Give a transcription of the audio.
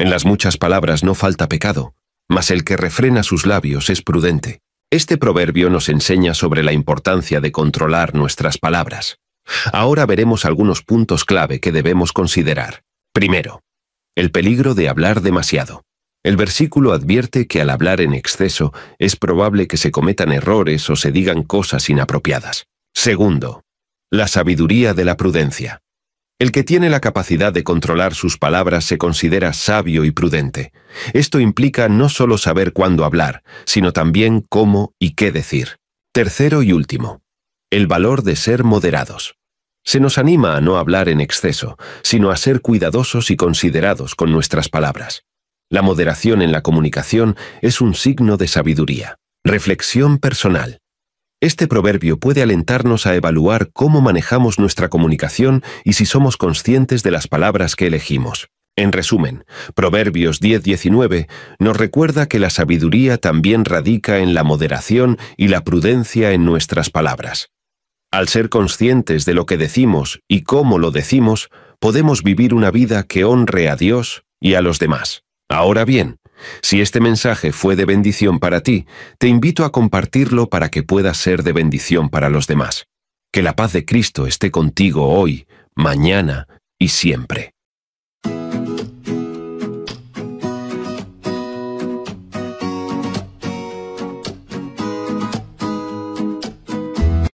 En las muchas palabras no falta pecado, mas el que refrena sus labios es prudente. Este proverbio nos enseña sobre la importancia de controlar nuestras palabras. Ahora veremos algunos puntos clave que debemos considerar. Primero, el peligro de hablar demasiado. El versículo advierte que al hablar en exceso es probable que se cometan errores o se digan cosas inapropiadas. Segundo, la sabiduría de la prudencia. El que tiene la capacidad de controlar sus palabras se considera sabio y prudente. Esto implica no solo saber cuándo hablar, sino también cómo y qué decir. Tercero y último, el valor de ser moderados. Se nos anima a no hablar en exceso, sino a ser cuidadosos y considerados con nuestras palabras. La moderación en la comunicación es un signo de sabiduría. Reflexión personal. Este proverbio puede alentarnos a evaluar cómo manejamos nuestra comunicación y si somos conscientes de las palabras que elegimos. En resumen, Proverbios 10:19 nos recuerda que la sabiduría también radica en la moderación y la prudencia en nuestras palabras. Al ser conscientes de lo que decimos y cómo lo decimos, podemos vivir una vida que honre a Dios y a los demás. Ahora bien, si este mensaje fue de bendición para ti, te invito a compartirlo para que pueda ser de bendición para los demás. Que la paz de Cristo esté contigo hoy, mañana y siempre.